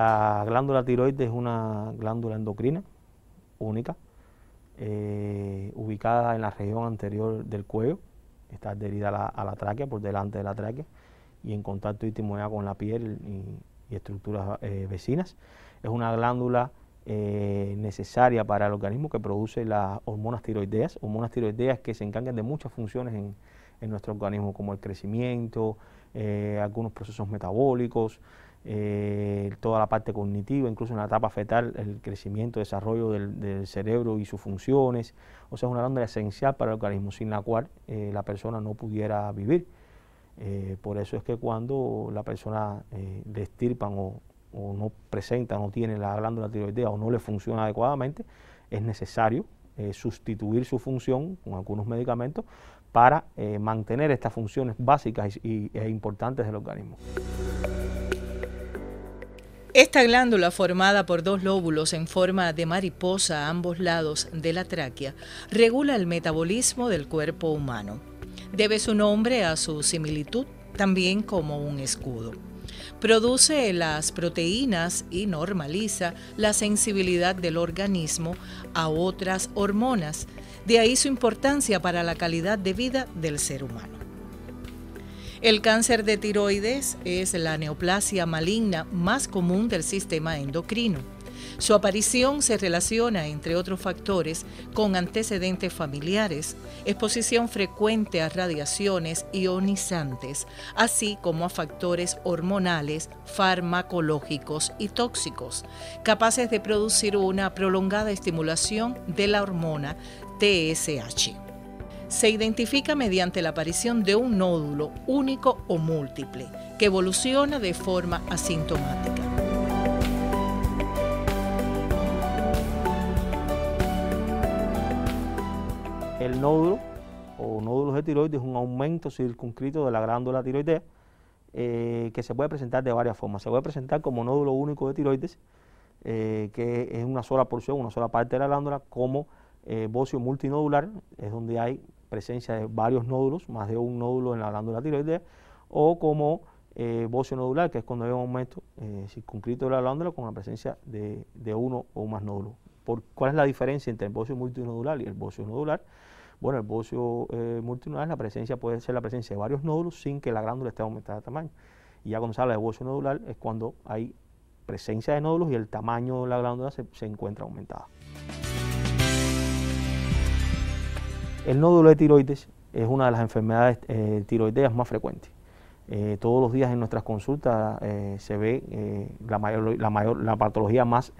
La glándula tiroides es una glándula endocrina única, eh, ubicada en la región anterior del cuello, está adherida a la, tráquea, por delante de la tráquea, y en contacto íntimo ya con la piel y, estructuras eh, vecinas. Es una glándula eh, necesaria para el organismo que produce las hormonas tiroideas, hormonas tiroideas que se encargan de muchas funciones en nuestro organismo, como el crecimiento, algunos procesos metabólicos, eh, toda la parte cognitiva, incluso en la etapa fetal, el crecimiento, desarrollo del, cerebro y sus funciones. O sea, es una glándula esencial para el organismo, sin la cual eh, la persona no pudiera vivir. Eh, por eso es que cuando la persona le estirpan o, no presenta, no tiene la glándula tiroidea o no le funciona adecuadamente, es necesario sustituir su función con algunos medicamentos para mantener estas funciones básicas e importantes del organismo. Esta glándula, formada por dos lóbulos en forma de mariposa a ambos lados de la tráquea, regula el metabolismo del cuerpo humano. Debe su nombre a su similitud también como un escudo. Produce las proteínas y normaliza la sensibilidad del organismo a otras hormonas, de ahí su importancia para la calidad de vida del ser humano. El cáncer de tiroides es la neoplasia maligna más común del sistema endocrino. Su aparición se relaciona, entre otros factores, con antecedentes familiares, exposición frecuente a radiaciones ionizantes, así como a factores hormonales, farmacológicos y tóxicos, capaces de producir una prolongada estimulación de la hormona TSH se identifica mediante la aparición de un nódulo único o múltiple que evoluciona de forma asintomática. El nódulo o nódulos de tiroides es un aumento circunscrito de la glándula tiroidea eh, que se puede presentar de varias formas. Se puede presentar como nódulo único de tiroides, eh, que es una sola porción, una sola parte de la glándula, como eh, bocio multinodular, es donde hay presencia de varios nódulos, más de un nódulo en la glándula tiroidea, o como eh, bocio nodular, que es cuando hay un aumento eh, circuncrito de la glándula con la presencia de, uno o más nódulos. ¿Cuál es la diferencia entre el bocio multinodular y el bocio nodular? Bueno, el bocio eh, multinodular la presencia, puede ser la presencia de varios nódulos sin que la glándula esté aumentada de tamaño. Y ya cuando se habla de bocio nodular es cuando hay presencia de nódulos y el tamaño de la glándula se, se encuentra aumentada. El nódulo de tiroides es una de las enfermedades eh, tiroideas más frecuentes. Eh, todos los días en nuestras consultas eh, se ve la, mayor, la, patología más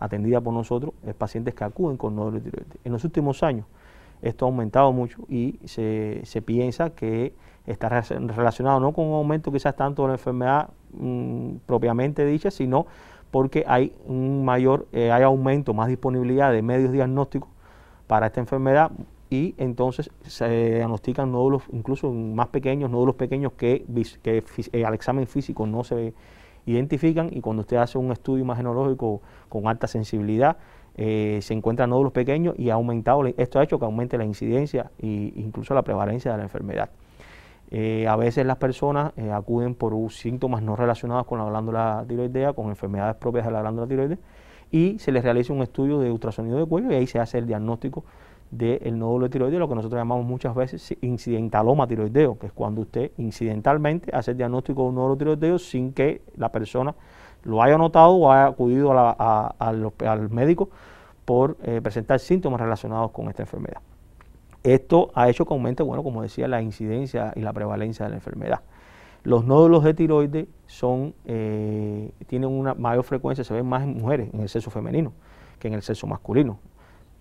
atendida por nosotros es pacientes que acuden con nódulo de tiroides. En los últimos años esto ha aumentado mucho y se, piensa que está relacionado no con un aumento quizás tanto de la enfermedad mm, propiamente dicha, sino porque hay un mayor, hay aumento, más disponibilidad de medios diagnósticos para esta enfermedad, y entonces se diagnostican nódulos, incluso más pequeños, nódulos pequeños que, eh, al examen físico no se identifican y cuando usted hace un estudio imagenológico con alta sensibilidad, eh, se encuentran nódulos pequeños y ha aumentado, esto ha hecho que aumente la incidencia e incluso la prevalencia de la enfermedad. Eh, a veces las personas acuden por síntomas no relacionados con la glándula tiroidea, con enfermedades propias de la glándula tiroidea y se les realiza un estudio de ultrasonido de cuello y ahí se hace el diagnóstico del nódulo de tiroideo, lo que nosotros llamamos muchas veces incidentaloma tiroideo, que es cuando usted incidentalmente hace el diagnóstico de un nódulo tiroideo sin que la persona lo haya notado o haya acudido al médico por eh, presentar síntomas relacionados con esta enfermedad. Esto ha hecho que aumente, bueno, como decía, la incidencia y la prevalencia de la enfermedad. Los nódulos de tiroides son, eh, tienen una mayor frecuencia, se ven más en mujeres, en el sexo femenino, que en el sexo masculino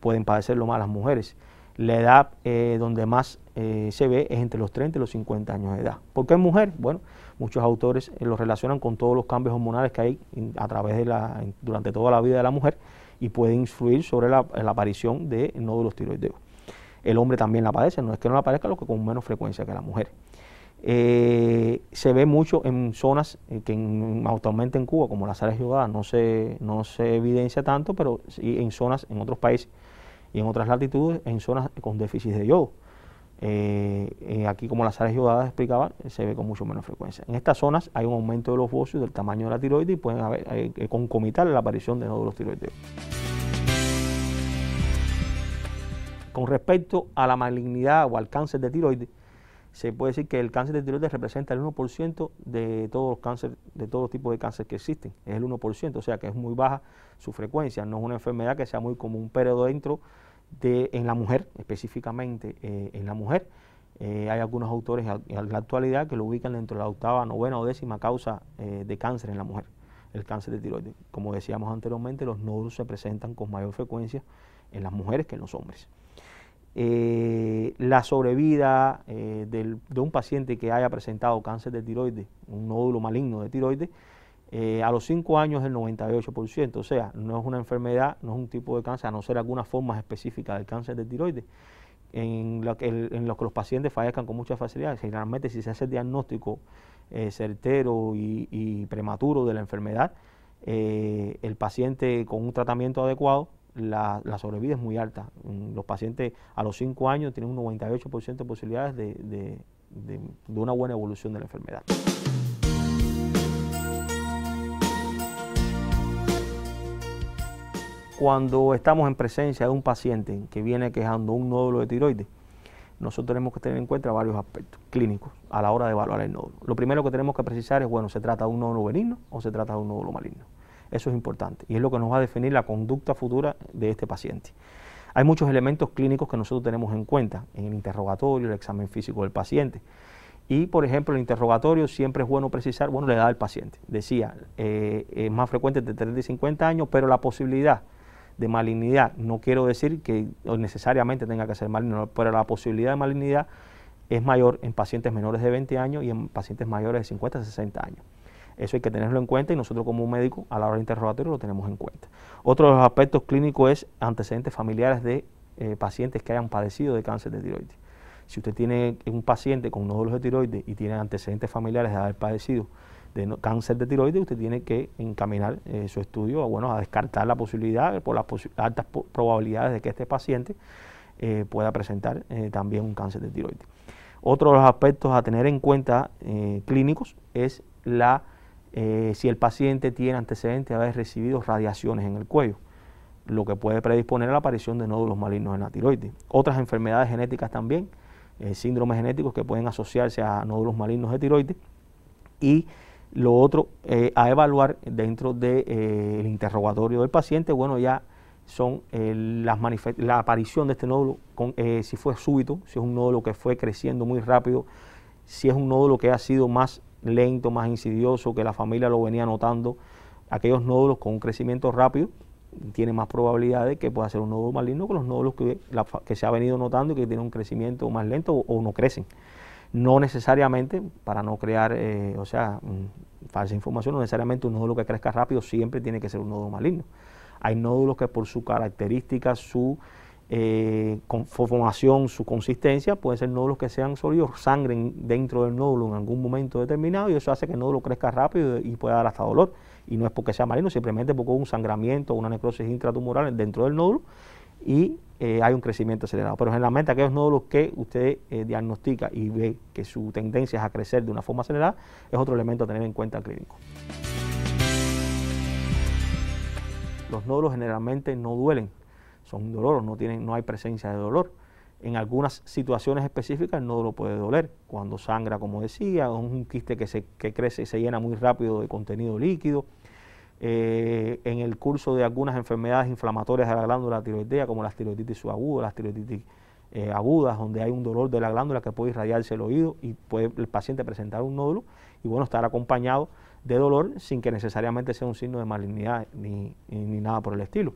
pueden padecerlo más las mujeres. La edad eh, donde más eh, se ve es entre los 30 y los 50 años de edad. ¿Por qué mujer? Bueno, muchos autores eh, lo relacionan con todos los cambios hormonales que hay a través de la, durante toda la vida de la mujer y puede influir sobre la, aparición de nódulos tiroideos. El hombre también la padece, no es que no la padezca, lo que con menos frecuencia que la mujer. se ve mucho en zonas que actualmente en Cuba, como las áreas jugadas, no se, no se evidencia tanto, pero sí en zonas en otros países y en otras latitudes en zonas con déficit de yodo. Eh, eh, aquí, como las áreas yodadas explicaban, eh, se ve con mucho menos frecuencia. En estas zonas hay un aumento de los focos del tamaño de la tiroides y pueden haber, concomitar la aparición de nódulos tiroideos. Con respecto a la malignidad o al cáncer de tiroides, se puede decir que el cáncer de tiroides representa el 1% de todos los cánceres, de todos los tipos de cáncer que existen, es el 1%, o sea que es muy baja su frecuencia, no es una enfermedad que sea muy común, pero dentro en la mujer, específicamente eh, en la mujer. Eh, hay algunos autores en la actualidad que lo ubican dentro de la octava, novena o décima causa eh, de cáncer en la mujer, el cáncer de tiroides. Como decíamos anteriormente, los nódulos se presentan con mayor frecuencia en las mujeres que en los hombres. la sobrevida de un paciente que haya presentado cáncer de tiroides, un nódulo maligno de tiroides, eh, a los 5 años el 98%, o sea, no es una enfermedad, no es un tipo de cáncer, a no ser algunas forma específica del cáncer de tiroides, en, que, los que los pacientes fallezcan con mucha facilidad. Generalmente si se hace el diagnóstico eh, certero y, prematuro de la enfermedad, eh, el paciente con un tratamiento adecuado, la, sobrevida es muy alta. Mm, los pacientes a los 5 años tienen un 98% de posibilidades de una buena evolución de la enfermedad. Cuando estamos en presencia de un paciente que viene quejando un nódulo de tiroides, nosotros tenemos que tener en cuenta varios aspectos clínicos a la hora de evaluar el nódulo. Lo primero que tenemos que precisar es, bueno, ¿se trata de un nódulo benigno o se trata de un nódulo maligno? Eso es importante y es lo que nos va a definir la conducta futura de este paciente. Hay muchos elementos clínicos que nosotros tenemos en cuenta en el interrogatorio, el examen físico del paciente. Y, por ejemplo, el interrogatorio siempre es bueno precisar, bueno, la edad del paciente. Decía, eh, es más frecuente entre 30 y 50 años, pero la posibilidad de malignidad, no quiero decir que necesariamente tenga que ser maligno, pero la posibilidad de malignidad es mayor en pacientes menores de 20 años y en pacientes mayores de 50 a 60 años. Eso hay que tenerlo en cuenta y nosotros como médico a la hora de interrogatorio lo tenemos en cuenta. Otro de los aspectos clínicos es antecedentes familiares de eh, pacientes que hayan padecido de cáncer de tiroides. Si usted tiene un paciente con nódulos de tiroides y tiene antecedentes familiares de haber padecido de cáncer de tiroides, usted tiene que encaminar eh, su estudio bueno, a descartar la posibilidad, eh, por las altas probabilidades de que este paciente eh, pueda presentar también un cáncer de tiroides. Otro de los aspectos a tener en cuenta clínicos es la, si el paciente tiene antecedentes de haber recibido radiaciones en el cuello, lo que puede predisponer a la aparición de nódulos malignos en la tiroides. Otras enfermedades genéticas también, síndromes genéticos que pueden asociarse a nódulos malignos de tiroides y lo otro eh, a evaluar dentro del eh, interrogatorio del paciente, bueno, ya son eh, la aparición de este nódulo, si fue súbito, si es un nódulo que fue creciendo muy rápido, si es un nódulo que ha sido más lento, más insidioso, que la familia lo venía notando, aquellos nódulos con un crecimiento rápido tiene más probabilidades de que pueda ser un nódulo maligno que los nódulos que, se ha venido notando y que tienen un crecimiento más lento o no crecen no necesariamente, para no crear, eh, o sea, mm, falsa información, no necesariamente un nódulo que crezca rápido siempre tiene que ser un nódulo maligno. Hay nódulos que por su característica, su eh, formación, su consistencia, pueden ser nódulos que sean sólidos, sangren dentro del nódulo en algún momento determinado y eso hace que el nódulo crezca rápido y pueda dar hasta dolor. Y no es porque sea maligno, simplemente porque hubo un sangramiento, una necrosis intratumoral dentro del nódulo y eh, hay un crecimiento acelerado. Pero generalmente aquellos nódulos que usted eh, diagnostica y ve que su tendencia es a crecer de una forma acelerada es otro elemento a tener en cuenta clínico. Los nódulos generalmente no duelen, son doloros, no, tienen, no hay presencia de dolor. En algunas situaciones específicas el nódulo puede doler, cuando sangra, como decía, o un quiste que, se, que crece y se llena muy rápido de contenido líquido, eh, en el curso de algunas enfermedades inflamatorias de la glándula tiroidea, como la tiroiditis subagudas, las tiroiditis eh, aguda agudas, donde hay un dolor de la glándula que puede irradiarse el oído y puede el paciente presentar un nódulo y bueno, estar acompañado de dolor sin que necesariamente sea un signo de malignidad ni, nada por el estilo.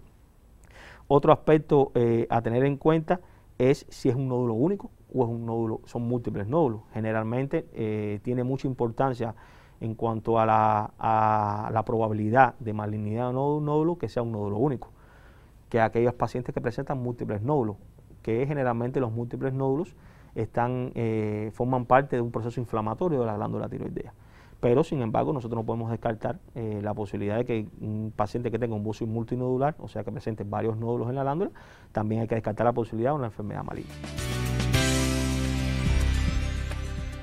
Otro aspecto eh, a tener en cuenta es si es un nódulo único o es un nódulo, son múltiples nódulos. Generalmente tiene mucha importancia en cuanto a la, probabilidad de malignidad de un nódulo que sea un nódulo único, que aquellos pacientes que presentan múltiples nódulos, que generalmente los múltiples nódulos están, eh, forman parte de un proceso inflamatorio de la glándula tiroidea. Pero, sin embargo, nosotros no podemos descartar eh, la posibilidad de que un paciente que tenga un bucio multinodular, o sea, que presente varios nódulos en la glándula, también hay que descartar la posibilidad de una enfermedad maligna.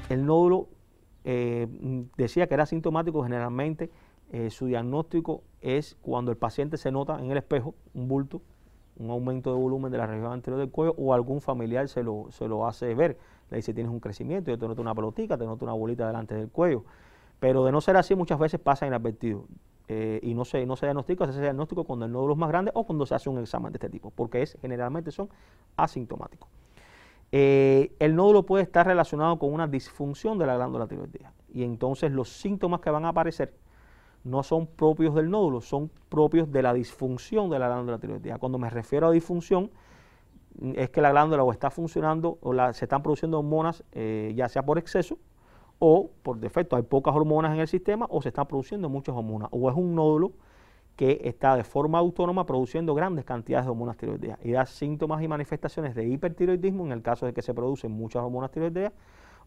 El nódulo eh, mm, decía que era asintomático generalmente eh, su diagnóstico es cuando el paciente se nota en el espejo un bulto, un aumento de volumen de la región anterior del cuello o algún familiar se lo, se lo hace ver. Le dice, tienes un crecimiento, yo te noto una pelotica, te noto una bolita delante del cuello. Pero de no ser así, muchas veces pasa inadvertido. Eh, y no se, no se diagnostica, se hace diagnóstico cuando el nódulo es más grande o cuando se hace un examen de este tipo, porque es, generalmente son asintomáticos. Eh, el nódulo puede estar relacionado con una disfunción de la glándula tiroidea y entonces los síntomas que van a aparecer no son propios del nódulo, son propios de la disfunción de la glándula tiroidea. Cuando me refiero a disfunción, mm, es que la glándula o está funcionando o se están produciendo hormonas eh, ya sea por exceso o por defecto. Hay pocas hormonas en el sistema o se están produciendo muchas hormonas o es un nódulo que está de forma autónoma produciendo grandes cantidades de hormonas tiroideas y da síntomas y manifestaciones de hipertiroidismo en el caso de que se producen muchas hormonas tiroideas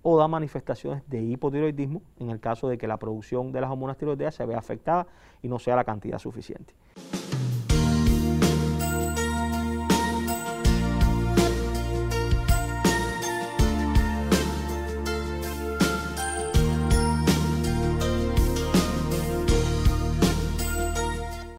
o da manifestaciones de hipotiroidismo en el caso de que la producción de las hormonas tiroideas se vea afectada y no sea la cantidad suficiente.